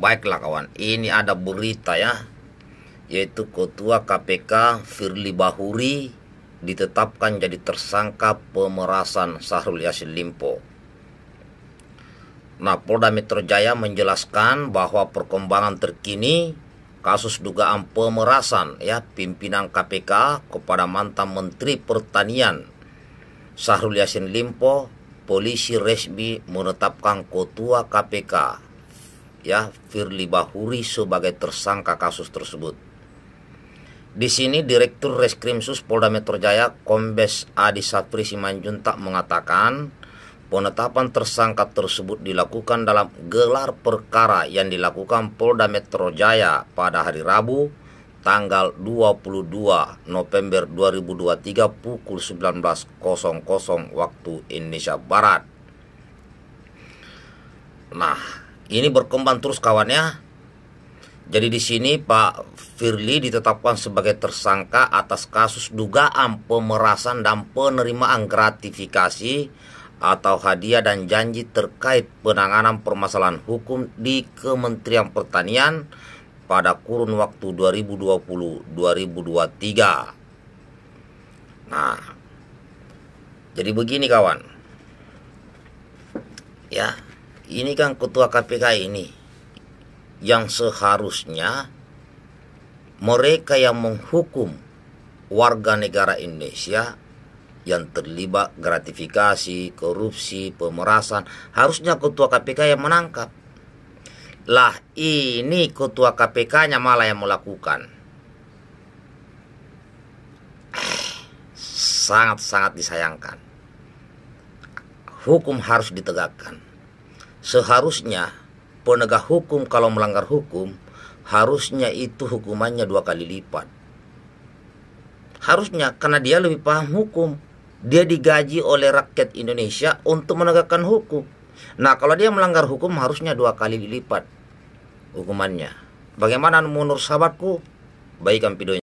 Baiklah kawan, ini ada berita ya yaitu Ketua KPK Firly Bahuri ditetapkan jadi tersangka pemerasan Sahrul Yassin Limpo. Nah, Polda Metro Jaya menjelaskan bahwa perkembangan terkini kasus dugaan pemerasan ya pimpinan KPK kepada mantan Menteri Pertanian Sahrul Yassin Limpo, polisi resmi menetapkan Ketua KPK ya Firly Bahuri sebagai tersangka kasus tersebut. Di sini Direktur Reskrim Sus Polda Metro Jaya Kombes Adi Sapri Simanjuntak mengatakan penetapan tersangka tersebut dilakukan dalam gelar perkara yang dilakukan Polda Metro Jaya pada hari Rabu tanggal 22 November 2023 pukul 19.00 waktu Indonesia Barat. Nah, ini berkembang terus kawannya. Jadi di sini Pak Firly ditetapkan sebagai tersangka atas kasus dugaan pemerasan dan penerimaan gratifikasi atau hadiah dan janji terkait penanganan permasalahan hukum di Kementerian Pertanian pada kurun waktu 2020-2023. Nah, jadi begini kawan. Ya, ini kan ketua KPK ini yang seharusnya mereka yang menghukum warga negara Indonesia yang terlibat gratifikasi, korupsi, pemerasan harusnya ketua KPK yang menangkap. Lah ini ketua KPK-nya malah yang melakukan. Sangat-sangat disayangkan. Hukum harus ditegakkan seharusnya penegak hukum kalau melanggar hukum harusnya itu hukumannya dua kali lipat. Harusnya karena dia lebih paham hukum. Dia digaji oleh rakyat Indonesia untuk menegakkan hukum. Nah, kalau dia melanggar hukum harusnya dua kali lipat hukumannya. Bagaimana menurut sahabatku? Baikkan videonya.